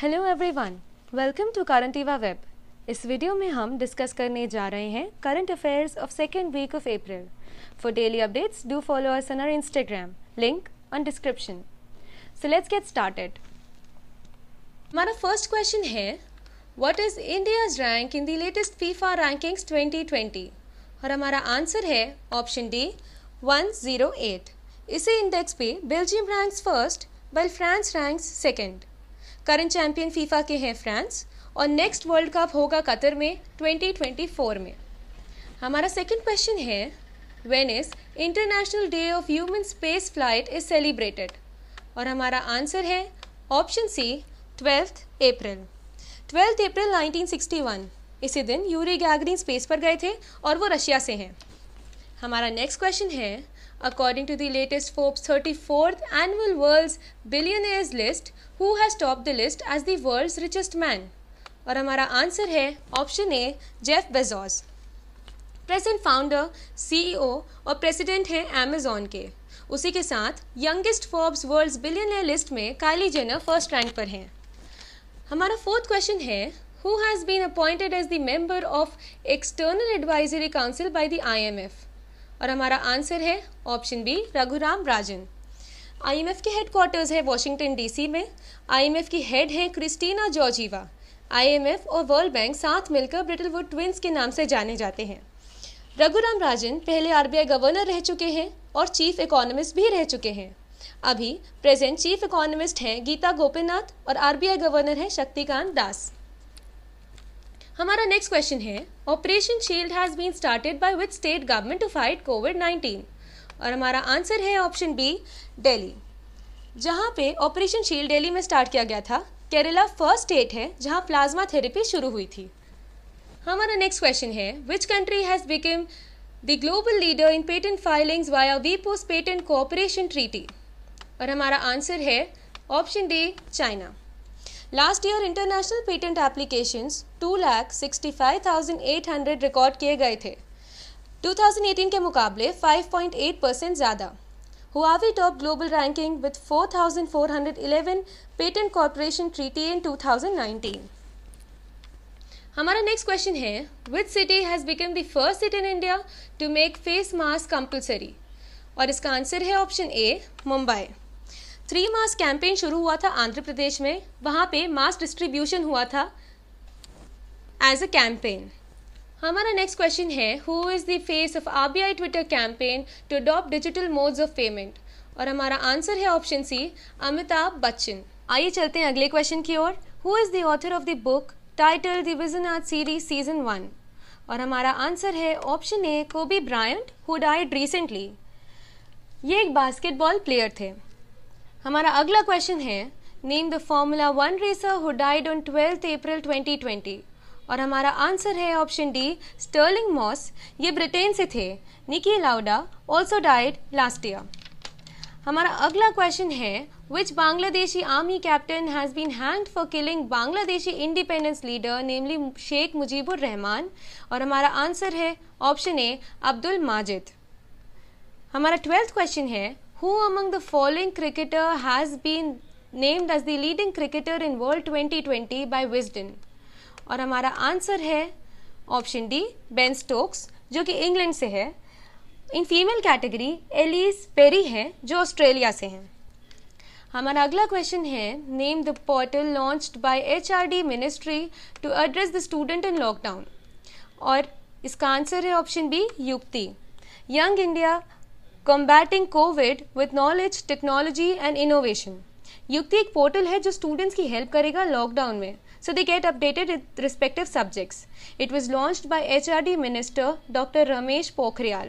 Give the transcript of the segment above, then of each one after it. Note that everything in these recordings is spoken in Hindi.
Hello everyone welcome to current Eva web इस वीडियो में हम डिस्कस करने जा रहे हैं current affairs of second week of April for daily updates do follow us on our Instagram link on description so let's get started हमारा फर्स्ट क्वेश्चन है what is India's rank in the latest FIFA rankings 2020 और हमारा आंसर है ऑप्शन डी 108 इसी इंडेक्स पे बेल्जियम रैंक्स फर्स्ट बल France ranks second current champion FIFA के हैं फ्रांस और नेक्स्ट वर्ल्ड कप होगा कतर में 2024 में हमारा सेकंड क्वेश्चन है when is international day of human space flight is celebrated और हमारा आंसर है option C twelfth April twelfth April 1961 इसी दिन यूरी गैगरी स्पेस पर गए थे और वो रशिया से हैं हमारा नेक्स्ट क्वेश्चन है According to the latest Forbes 34th annual World's Billionaires list, who has topped the list as the world's richest man? और हमारा आंसर है option A Jeff Bezos present founder CEO और प्रेसिडेंट हैं अमेजोन के उसी के साथ youngest Forbes world's billionaire list में काली जेनर फर्स्ट रैंक पर हैं हमारा फोर्थ क्वेश्चन है who has been appointed as the member of external advisory council by the IMF और हमारा आंसर है option B Raghuram Rajan IMF के हेड क्वार्टर्स है वॉशिंगटन डीसी में आईएमएफ की हेड है क्रिस्टीना जॉर्जीवा आईएमएफ और वर्ल्ड बैंक साथ मिलकर ब्रिटलवुड ट्विंस के नाम से जाने जाते हैं रघुराम राजन पहले आरबीआई गवर्नर रह चुके हैं और चीफ इकोनॉमिस्ट भी रह चुके हैं अभी प्रेजेंट चीफ इकोनॉमिस्ट हैं गीता गोपीनाथ और आरबीआई गवर्नर हैं शक्तिकांत दास हमारा नेक्स्ट क्वेश्चन है operation shield has been started by which state government to fight COVID nineteen और हमारा आंसर है ऑप्शन बी दिल्ली जहाँ पे ऑपरेशन शील्ड दिल्ली में स्टार्ट किया गया था केरला फर्स्ट स्टेट है जहाँ प्लाज्मा थेरेपी शुरू हुई थी हमारा नेक्स्ट क्वेश्चन है which country has become the global leader in patent filings via post patent cooperation treaty और हमारा आंसर है option D China last year international patent applications two lakh sixty five thousand eight hundred record किए गए थे 2018 के मुकाबले 5.8 परसेंट ज़्यादा Huawei top global ranking with 4,411 patent corporation treaty in 2019 हमारा नेक्स्ट क्वेश्चन है which city has become the first city in India to make face mask compulsory और इसका आंसर है option A Mumbai three mass campaign शुरू हुआ था आंध्र प्रदेश में वहाँ पे मास डिस्ट्रीब्यूशन हुआ था एज अ कैंपेन हमारा नेक्स्ट क्वेश्चन है who is the face of R B I Twitter campaign to adopt digital modes of payment और हमारा आंसर है ऑप्शन सी अमिताभ बच्चन आइए चलते हैं अगले क्वेश्चन की ओर who is the author of the book title the vision art series season one और हमारा आंसर है ऑप्शन ए कोबी ब्रायंट हु डाइड रिसेंटली ये एक बास्केटबॉल प्लेयर थे हमारा अगला क्वेश्चन है name the formula one racer who died on twelfth April 2020 और हमारा आंसर है ऑप्शन डी स्टर्लिंग मॉस ये ब्रिटेन से थे Niki Lauda also died last year हमारा अगला क्वेश्चन है which Bangladeshi army captain has been hanged for killing Bangladeshi independence leader namely Sheikh Mujibur Rahman और हमारा आंसर है ऑप्शन ए अब्दुल माजिद हमारा ट्वेल्थ क्वेश्चन है Who among the following cricketer has been named as the leading cricketer in World 2020 by Wisden? और हमारा आंसर है ऑप्शन डी बेन स्टोक्स जो कि इंग्लैंड से है in female category Ellyse Perry हैं जो ऑस्ट्रेलिया से हैं हमारा अगला क्वेश्चन है name the portal launched by HRD ministry to address the student in lockdown और इसका आंसर है option B Yukti young India combating COVID with knowledge technology and innovation Yukti एक पोर्टल है जो स्टूडेंट्स की हेल्प करेगा लॉकडाउन में so they get updated with it was launch by H R D minister doctor Ramesh Pokhriyal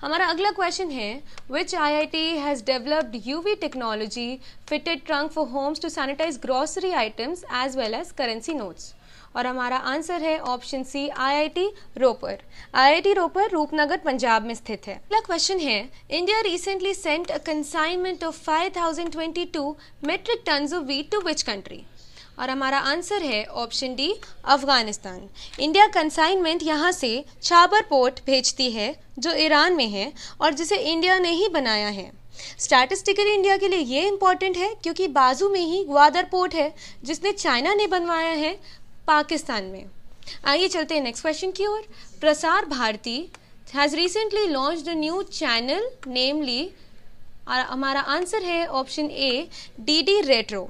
हमारा अगला क्वेश्चन है which I I T has developed U V technology fitted trunk for homes to sanitize grocery items as well as currency notes और हमारा आंसर है option C IIT Ropar IIT Ropar Rupnagar Punjab में स्थित है अगला क्वेश्चन है India recently sent a consignment of 5022 metric ton of wheat to which country और हमारा आंसर है option D Afghanistan India consignment यहाँ से छाबर पोर्ट भेजती है जो ईरान में है और जिसे इंडिया ने ही बनाया है स्टैटिस्टिकली इंडिया के लिए ये इंपॉर्टेंट है क्योंकि बाजू में ही ग्वादर पोर्ट है जिसने चाइना ने बनवाया है पाकिस्तान में आइए चलते हैं नेक्स्ट क्वेश्चन की ओर Prasar Bharati has recently launch the new channel namely हमारा आंसर है option A D D retro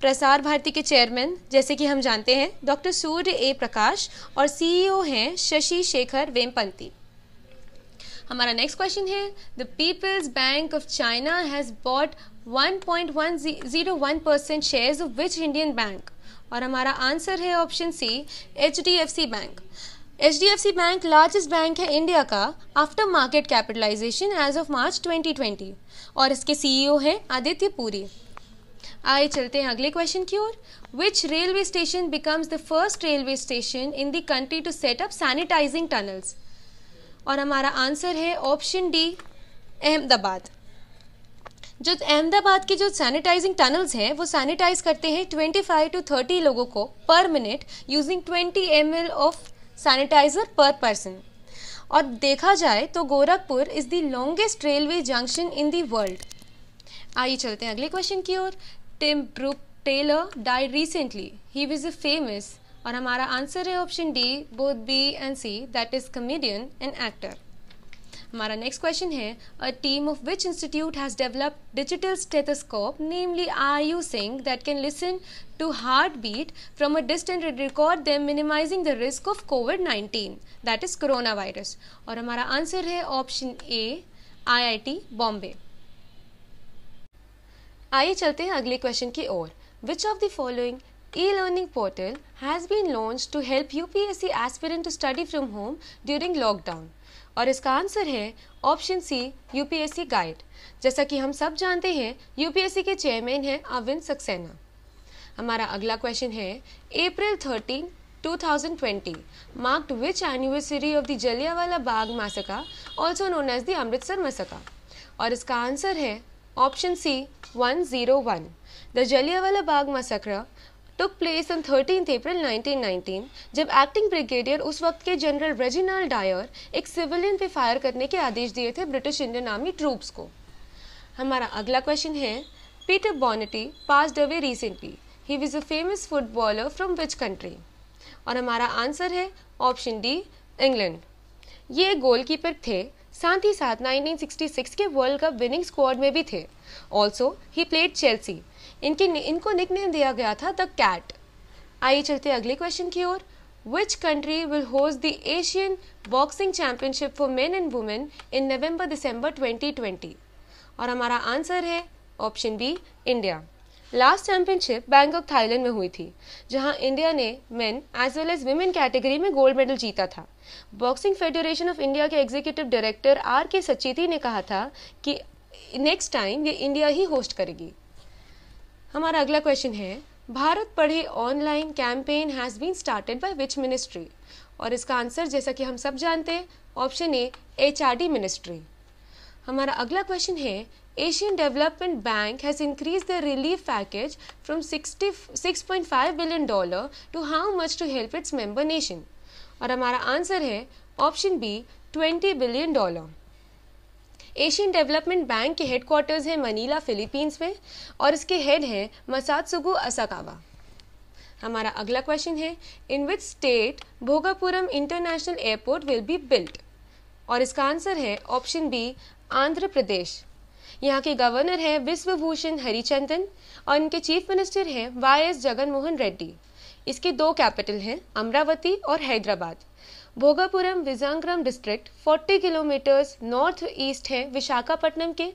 Prasar Bharati के चेयरमैन जैसे कि हम जानते हैं डॉक्टर सूर्य ए प्रकाश और सीईओ e हैं शशि शेखर वेमपंती हमारा नेक्स्ट क्वेश्चन है the people's bank of China has bought 1.101 percent shares of which Indian bank और हमारा आंसर है option C H D F C bank H D F C bank largest bank है इंडिया का after market capitalization as of March 2020 और इसके सीईओ e हैं आदित्य पुरी आइए चलते हैं अगले क्वेश्चन की ओर which railway station becomes the first railway station in the country to set up sanitizing tunnels और हमारा आंसर है ऑप्शन डी अहमदाबाद जो अहमदाबाद के जो सैनिटाइजिंग टनल्स हैं वो सैनिटाइज करते हैं 25 टू 30 लोगों को पर minute using 20 M of sanitizer per person और देखा जाए तो Gorakhpur is the longest railway junction in the world आइए चलते हैं अगले क्वेश्चन की ओर Tim Brooke Taylor died recently he was a famous और हमारा आंसर है option D both B and C that is comedian and actor हमारा नेक्स्ट क्वेश्चन है a team of which institute has developed digital stethoscope namely are you sing that can listen to heart beat from a distant and record them minimizing the risk of COVID-19 is corona virus और हमारा आंसर है ऑप्शन ए आईआईटी बॉम्बे आइए चलते हैं अगले क्वेश्चन की ओर which of the following e learning portal has been launch to help UPSC aspirant to study from home during lockdown और इसका आंसर है ऑप्शन सी यूपीएससी गाइड जैसा कि हम सब जानते हैं यूपीएससी के चेयरमैन हैं अविंद सक्सेना हमारा अगला क्वेश्चन है April thirteen 2020 marked which anniversary of the Jallianwala Bagh massacre also known as the Amritsar massacre और इसका आंसर है option C 101 the Jallianwala Bagh massacre took place on 13th April 1919, जब एक्टिंग ब्रिगेडियर उस वक्त के जनरल रेजिनाल्ड डायर एक सिविलियन पे फायर करने के आदेश दिए थे ब्रिटिश इंडियन आर्मी ट्रूप्स को हमारा अगला क्वेश्चन है Peter Bonetti passed away recently he was a famous footballer from which country और हमारा आंसर है ऑप्शन डी इंग्लैंड ये गोलकीपर थे साथ ही साथ 1966 के वर्ल्ड कप विनिंग स्क्वाड में भी थे ऑल्सो ही प्लेड चेल्सी इनके इनको निकनेम दिया गया था द कैट आइए चलते अगले क्वेश्चन की ओर country will host the Asian boxing boxing for for and women in November December twenty 2020 और हमारा आंसर है option B India last championship Bangkok Thailand में हुई थी जहां इंडिया ने men as well as women category में गोल्ड मेडल जीता था बॉक्सिंग फेडरेशन ऑफ इंडिया के executive director R K Sacheti ने कहा था कि नेक्स्ट टाइम ये इंडिया ही होस्ट करेगी हमारा अगला क्वेश्चन है Bharat Padhe online campaign has been started by which ministry और इसका आंसर जैसा कि हम सब जानते हैं ऑप्शन ए एच मिनिस्ट्री हमारा अगला क्वेश्चन है Asian development bank has increase the relief package from sixty six point five billion dollar to how much to help its member nation और हमारा आंसर है option B twenty billion dollar Asian development bank के हेडक्वार्टर्स हैं मनीला फिलीपींस में और इसके हेड हैं सुगु असाकावा हमारा अगला क्वेश्चन है in which state Bhogapuram international airport will be built और इसका आंसर है ऑप्शन बी आंध्र प्रदेश यहाँ के गवर्नर हैं विश्वभूषण हरिचंदन और इनके चीफ मिनिस्टर हैं वाई एस जगनमोहन रेड्डी इसके दो कैपिटल हैं अमरावती और Hyderabad Bhogapuram Vizianagaram district 40 kilometres north east है विशाखापट्टनम के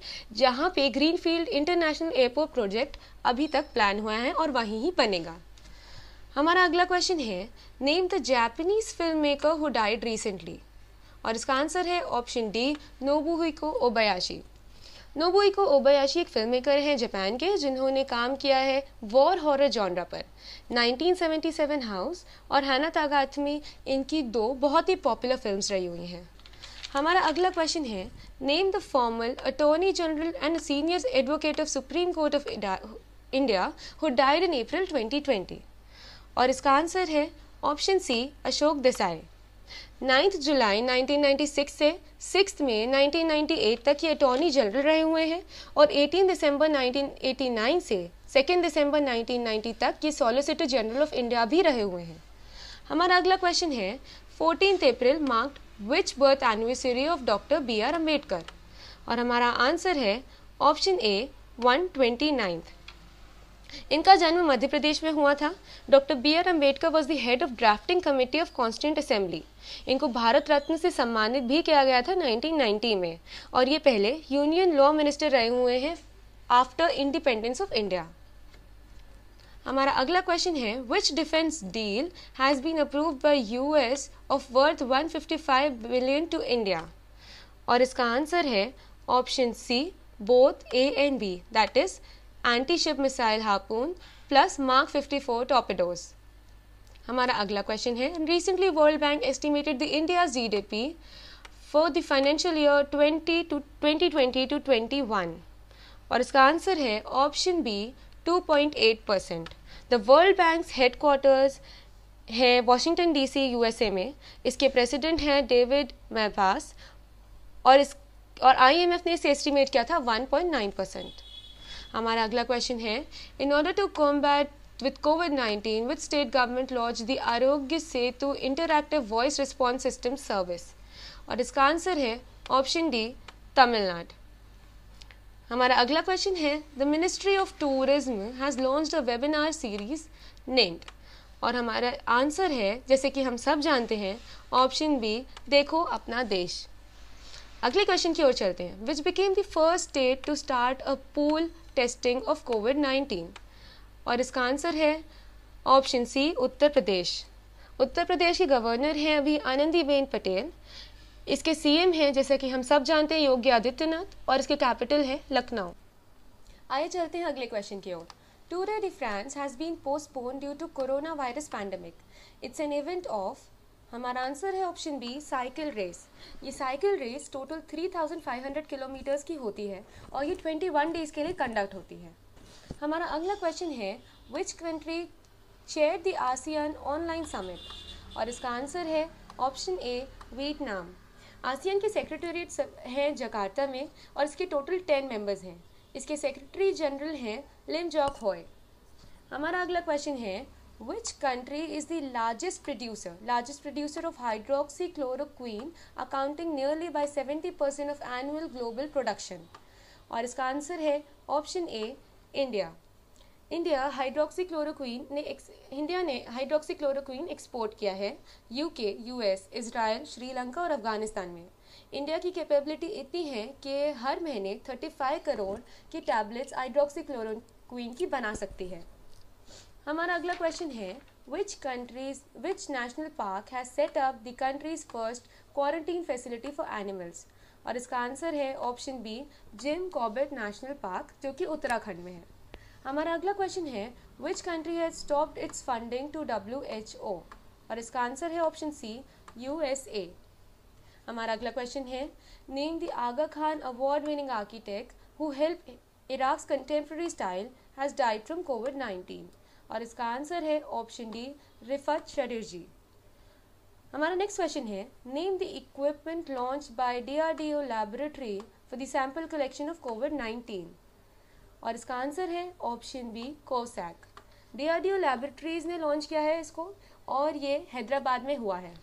जहाँ पे ग्रीनफील्ड इंटरनेशनल एयरपोर्ट प्रोजेक्ट अभी तक प्लान हुआ है और वहीं ही बनेगा हमारा अगला क्वेश्चन है name the Japanese film maker who died recently और इसका आंसर है ऑप्शन डी को ओबयाशी को ओबायाशी एक फिल्म मेकर हैं जापान के जिन्होंने काम किया है वॉर हॉरर जॉनरा पर 1977 हाउस और हाना तागात में इनकी दो बहुत ही पॉपुलर फिल्म्स रही हुई हैं हमारा अगला क्वेश्चन है name the formal attorney general and senior advocate of supreme court of India who died in April 2020 और इसका आंसर है option C Ashok Desai ninth July 1996 से सिक्स में 1998 तक ये अटॉर्नी जनरल रहे हुए हैं और 18 दिसंबर 1989 से सेकेंड दिसंबर 1990 तक ये सॉलिसिटर जनरल ऑफ इंडिया भी रहे हुए हैं हमारा अगला क्वेश्चन है fourteen April marked which birth anniversary of doctor B R Ambedkar और हमारा आंसर है option A one twenty ninth इनका जन्म मध्य प्रदेश में हुआ था doctor B R Ambedkar was the head of drafting committee of constant assembly इनको भारत रत्न से सम्मानित भी किया गया था 1990 में और ये पहले यूनियन लॉ मिनिस्टर रहे हुए हैं आफ्टर इंडिपेंडेंस ऑफ इंडिया हमारा अगला क्वेश्चन है which defence deal has been approve by U S of worth one billion to India और इसका आंसर है option C both A and B that is anti ship missile harpoon plus mark 54 torpedoes हमारा अगला क्वेश्चन है recently world bank estimated the India GDP for the financial year 20 to 2020 to 21 और इसका आंसर है option B 2.8 percent the world bank headquarters है यू डीसी यूएसए में इसके प्रेसिडेंट हैं डेविड मैभास और इस और एफ ने इसे एस्टिमेट किया था नाइन परसेंट हमारा अगला क्वेश्चन है in order to combat with covid nineteen with state government launch the Arogya Setu interactive voice response system service और इसका आंसर है ऑप्शन डी तमिलनाडु हमारा अगला क्वेश्चन है the ministry of tourism has launch a webinar series named और हमारा आंसर है जैसे कि हम सब जानते हैं ऑप्शन बी देखो अपना देश अगले क्वेश्चन की ओर चलते हैं which became the first state to start a pool testing of covid nineteen और इसका आंसर है ऑप्शन सी उत्तर प्रदेश उत्तर प्रदेश के गवर्नर हैं अभी आनंदीबेन पटेल इसके सीएम हैं जैसे कि हम सब जानते हैं योगी आदित्यनाथ और इसके कैपिटल है लखनऊ आइए चलते हैं अगले क्वेश्चन की ओर tour de France has been postpone due to corona virus pandemic it's an event of हमारा आंसर है ऑप्शन बी साइकिल रेस ये साइकिल रेस टोटल 3,500 किलोमीटर्स की होती है और ये 21 डेज के लिए कंडक्ट होती है हमारा अगला क्वेश्चन है which country chair the ASEAN online summit और इसका आंसर है ऑप्शन ए वियतनाम आसियान के सेक्रेटरीट हैं जकार्ता में और इसके टोटल टेन मेंबर्स हैं इसके सेक्रेटरी जनरल हैं लिम जॉक होय हमारा अगला क्वेश्चन है which is the largest producer largest producer of hydroxy chloroquine accounting nearly by seventy percent of annual global production और इसका आंसर है option A India India hydroxychloroquine ने इंडिया ने हाइड्रोक्सीक्लोरोक्वीन एक्सपोर्ट किया है यूके यूएस इसराइल श्रीलंका और अफगानिस्तान में इंडिया की कैपेबिलिटी इतनी है कि हर महीने थर्टी फाइव करोड़ की टैबलेट्स हाइड्रोक्सीक्लोरोक्वीन की बना सकती है हमारा अगला क्वेश्चन है which countries which national park has set up the country's first quarantine facility for animals और इसका आंसर है option B Jim Corbett national park जो कि उत्तराखंड में है हमारा अगला क्वेश्चन है which country has stopped its funding to W H O और इसका आंसर है option C U S A हमारा अगला क्वेश्चन है name the Aga Khan award winning architect who help इराक्स contemporary style has died from covid nineteen और इसका आंसर है ऑप्शन डी रिफत शटर्जी हमारा नेक्स्ट क्वेश्चन है name the equipment launch by DRDO laboratory for the sample collection of covid nineteen और इसका आंसर है option B COVSACK DRDO laboratories ने लॉन्च किया है इसको और ये हैदराबाद में हुआ है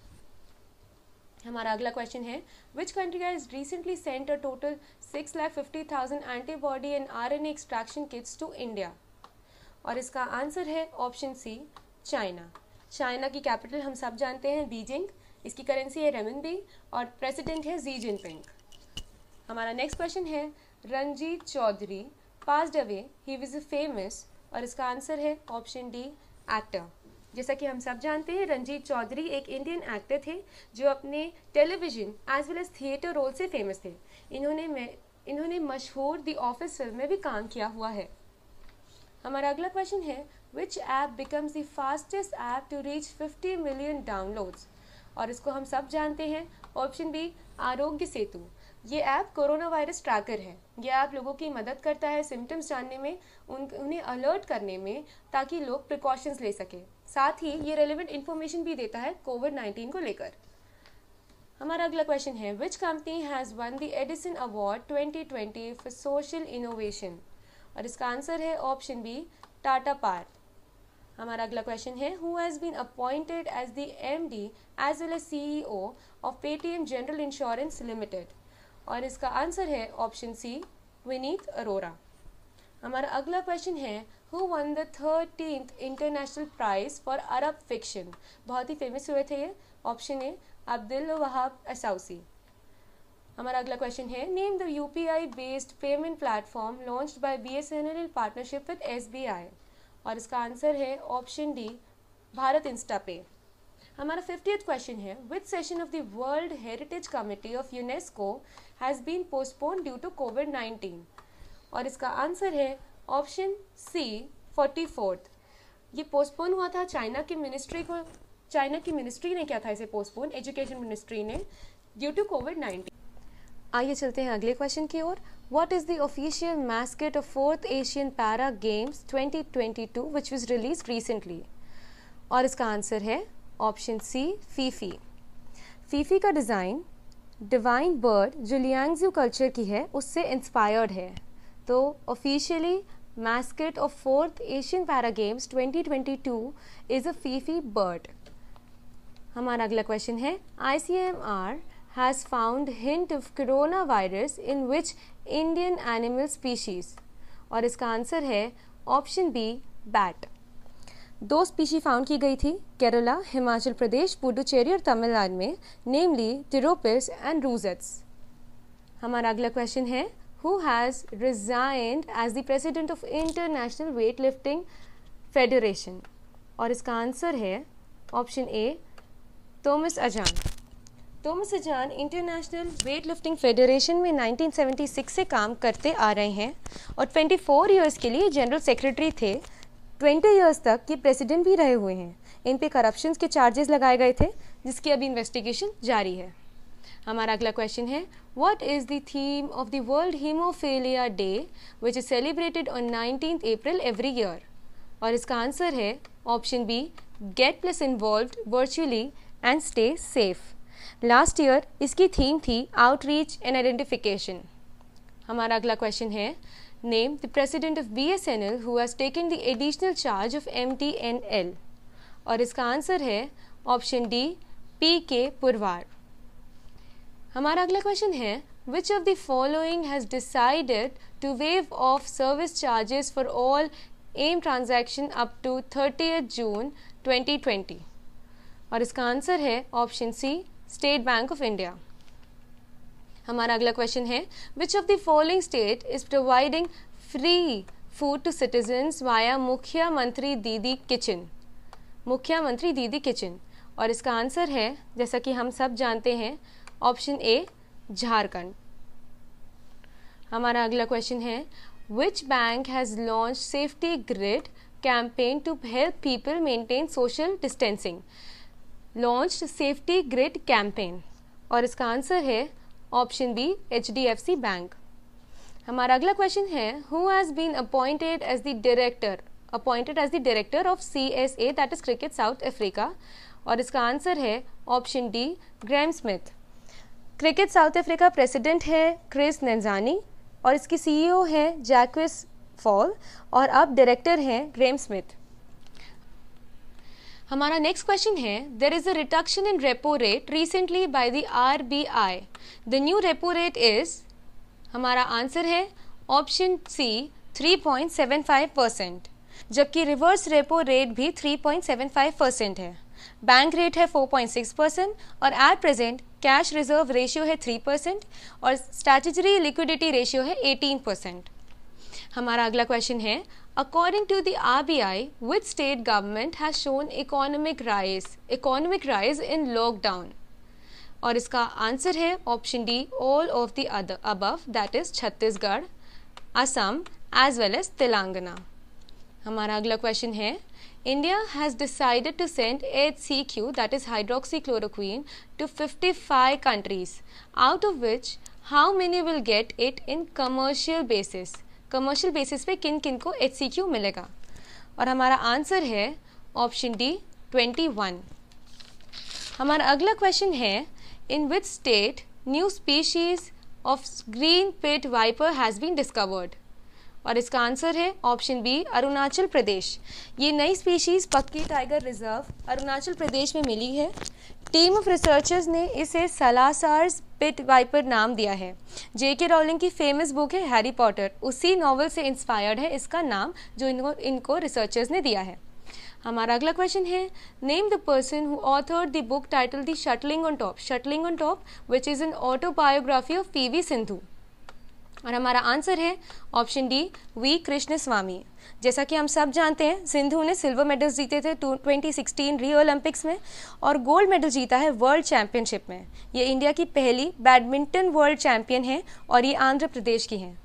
हमारा अगला क्वेश्चन है which country has recently sent a total six lakh fifty thousand antibody and R N extraction kits to India और इसका आंसर है ऑप्शन सी चाइना चाइना की कैपिटल हम सब जानते हैं बीजिंग इसकी करेंसी है रेमनबी और प्रेसिडेंट है जी जिनपिंग हमारा नेक्स्ट क्वेश्चन है Ranjit Chowdhry passed away he was famous और इसका आंसर है ऑप्शन डी एक्टर जैसा कि हम सब जानते हैं रंजीत चौधरी एक इंडियन एक्टर थे जो अपने television as well as theatre role से फेमस थे इन्होंने इन्होंने मशहूर दी ऑफिस फिल्म में भी काम किया हुआ है हमारा अगला क्वेश्चन है which app becomes the fastest app to reach 50 million downloads और इसको हम सब जानते हैं ऑप्शन बी आरोग्य सेतु ये ऐप कोरोना वायरस ट्रैकर है ये ऐप लोगों की मदद करता है सिम्टम्स जानने में उन उन्हें अलर्ट करने में ताकि लोग प्रिकॉशंस ले सकें साथ ही ये रेलिवेंट इन्फॉर्मेशन भी देता है कोविड नाइन्टीन को लेकर हमारा अगला क्वेश्चन है which company has won the Edison award 2020 for social innovation और इसका आंसर है ऑप्शन बी टाटा पार हमारा अगला क्वेश्चन है who has been appointed as the M D as well as C E O of Paytm general insurance limited और इसका आंसर है ऑप्शन सी विनीत अरोरा हमारा अगला क्वेश्चन है who won the thirteen international prize for Arab fiction बहुत ही फेमस हुए थे ये option A Abdul Wahab Aissaoui हमारा अगला क्वेश्चन है name the U P I based payment platform launch by B S N L in partnership with S B I और इसका आंसर है ऑप्शन डी भारत इंस्टा पे हमारा फिफ्टीथ क्वेश्चन है which session of the world heritage committee of UNESCO has been postpone due to Covid nineteen और इसका आंसर है ऑप्शन सी फोर्टी फोर्थ ये पोस्टपोन हुआ था चाइना की मिनिस्ट्री को चाइना की मिनिस्ट्री ने क्या था इसे पोस्टपोन एजुकेशन मिनिस्ट्री ने ड्यू टू कोविड नाइन्टीन आइए चलते हैं अगले क्वेश्चन की ओर what is the official mascot of fourth Asian para games twenty twenty two which was release recently और इसका आंसर है ऑप्शन सी फीफी फीफी का डिज़ाइन डिवाइन बर्ड जो लियांगजू कल्चर की है उससे इंस्पायर्ड है तो officially mascot of fourth Asian para games twenty twenty two is a Phi Phi bird हमारा अगला क्वेश्चन है I C M R has found hint of coronavirus in which Indian animal species? और इसका आंसर है ऑप्शन बी बैट दो स्पीशी फाउंड की गई थी केरला हिमाचल प्रदेश पुडुचेरी और तमिलनाडु में नेमली टिरोपिस एंड रूजेट्स हमारा अगला क्वेश्चन है who has resigned as the president of international weight lifting federation और इसका आंसर है option A Tamas Ajan Tamas Ajan international weight lifting federation में 1976 से काम करते आ रहे हैं और 24 इयर्स के लिए जनरल सेक्रेटरी थे 20 इयर्स तक ये प्रेसिडेंट भी रहे हुए हैं इन पे करप्शन के चार्जेस लगाए गए थे जिसकी अभी इन्वेस्टिगेशन जारी है हमारा अगला क्वेश्चन है what is the theme of the world hemophilia day which is celebrated on nineteen April every year और इसका आंसर है option B get plus involve virtually and stay safe last year इसकी थीम थी आउटरीच एंड आइडेंटिफिकेशन हमारा अगला क्वेश्चन है name the president of B S N L who's taken the additional charge of M T N L और इसका आंसर है ऑप्शन डी पी के पुरवार हमारा अगला क्वेश्चन है which of the following has decided to waive off service charges for all M transaction up to thirty June twenty twenty और इसका आंसर है option C state bank of India हमारा अगला क्वेश्चन है which of the following state is providing free food to citizens via Mukhyamantri Didi kitchen मुख्यमंत्री दीदी किचन और इसका आंसर है जैसा कि हम सब जानते हैं ऑप्शन ए झारखंड हमारा अगला क्वेश्चन है which bank has launch safety grid campaign to help people maintain social distancing launch safety grid campaign और इसका आंसर है option B H D F C bank हमारा अगला क्वेश्चन है who has been appointed as the director appointed as the director of C S A that is cricket South Africa और इसका आंसर है option D Graeme Smith cricket South Africa president है क्रिस नंजानी और इसकी सीईओ e है जैक्विस फॉल और अब डायरेक्टर हैं ग्रेम स्मिथ हमारा नेक्स्ट क्वेश्चन है there is a reduction in repo rate recently by the R B I the new repo rate is हमारा आंसर है ऑप्शन सी 3.75 परसेंट जबकि रिवर्स रेपो रेट भी 3.75 परसेंट है बैंक रेट है 4.6 परसेंट और at present cash reserve ratio है 3 परसेंट और स्टैचुजरी लिक्विडिटी रेशियो है 18 परसेंट हमारा अगला क्वेश्चन है according to the R B I which state government has shown economic rise economic rise in lockdown और इसका आंसर है option D all of the other above that is Chhattisgarh Assam as well as Telangana हमारा अगला क्वेश्चन है India decided send H C Q that is hydroxy chloroquine to fifty five countries out of which how many will get it in commercial basis commercial basis पे किन किन को एच सी क्यू मिलेगा और हमारा आंसर है ऑप्शन डी ट्वेंटी वन हमारा अगला क्वेश्चन है in which state new species of green pit viper has been discovered और इसका आंसर है ऑप्शन बी अरुणाचल प्रदेश ये नई स्पीशीज़ पक्की टाइगर रिजर्व अरुणाचल प्रदेश में मिली है टीम ऑफ रिसर्चर्स ने इसे सलासार्स पिट वाइपर नाम दिया है जे के रॉलिंग की फेमस बुक है हैरी पॉटर उसी नॉवल से इंस्पायर्ड है इसका नाम जो इनको इनको रिसर्चर्स ने दिया है हमारा अगला क्वेश्चन है name the person who authored the book title the shuttling on top shuttling on top which is an autobiography of P V Sindhu और हमारा आंसर है option D V Krishnaswamy जैसा कि हम सब जानते हैं सिंधु ने सिल्वर मेडल जीते थे 2016 रियो ओलंपिक्स में और गोल्ड मेडल जीता है वर्ल्ड चैंपियनशिप में ये इंडिया की पहली बैडमिंटन वर्ल्ड चैंपियन है और ये आंध्र प्रदेश की हैं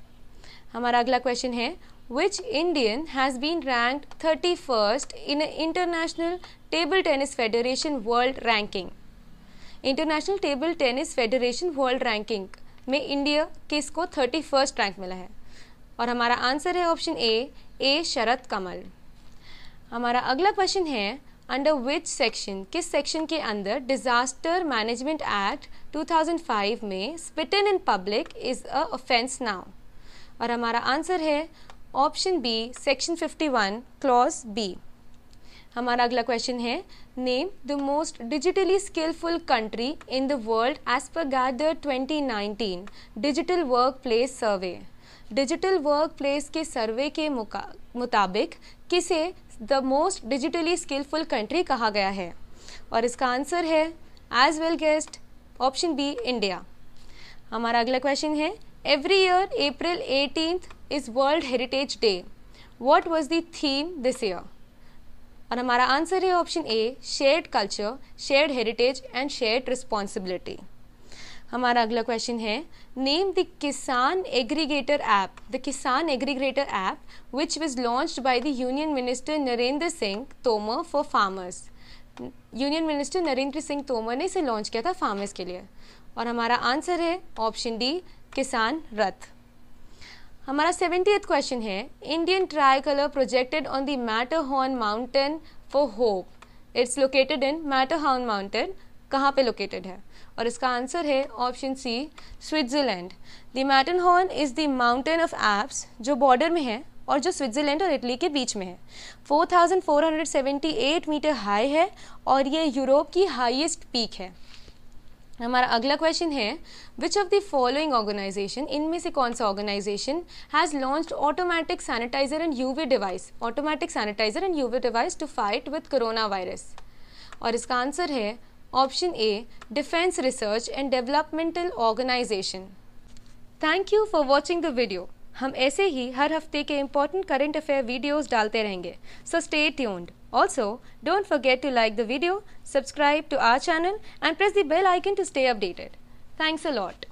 हमारा अगला क्वेश्चन है which Indian has been rank thirty first in international table tennis federation world ranking international table tennis federation world ranking में इंडिया किस को थर्टी फर्स्ट रैंक मिला है और हमारा आंसर है ऑप्शन ए ए शरद कमल हमारा अगला क्वेश्चन है अंडर विच सेक्शन किस सेक्शन के अंदर डिजास्टर मैनेजमेंट एक्ट 2005 में spitting in public is a offence now और हमारा आंसर है option B section 51 clause B हमारा अगला क्वेश्चन है name the most digitally skilful country in the world as per Gartner 2019 digital work place survey digital work place के सर्वे के मुताबिक किसे the most digitally skilful country कहा गया है और इसका आंसर है as well guessed option B India हमारा अगला क्वेश्चन है every year April eighteen is world heritage day what was the theme this year और हमारा आंसर है option A shared culture shared heritage and shared responsibility हमारा अगला क्वेश्चन है name the Kisan aggregator app the Kisan aggregator app which was launch by the union minister Narendra Singh Tomar for farmers union minister Narendra Singh Tomar ने इसे लॉन्च किया था फार्मर्स के लिए और हमारा आंसर है ऑप्शन डी किसान रथ हमारा सेवेंटी क्वेश्चन है Indian tricolour projected on the Matterhorn mountain for hope it's located in Matterhorn mountain कहाँ पे लोकेटेड है और इसका आंसर है option C Switzerland the Matterhorn is the mountain of Alps जो बॉर्डर में है और जो स्विट्जरलैंड और इटली के बीच में है 4478 मीटर हाई है और ये यूरोप की हाईएस्ट पीक है हमारा अगला क्वेश्चन है which of the following organisation इनमें से कौन सा organisation has launch automatic sanitiser and UV device automatic sanitiser and UV device to fight with corona virus और इसका आंसर है option A defence research and developmental organisation thank you for watching the video हम ऐसे ही हर हफ्ते के इंपॉर्टेंट करेंट अफेयर वीडियोज़ डालते रहेंगे so stay tuned Also, don't forget to like the video, subscribe to our channel and press the bell icon to stay updated. Thanks a lot.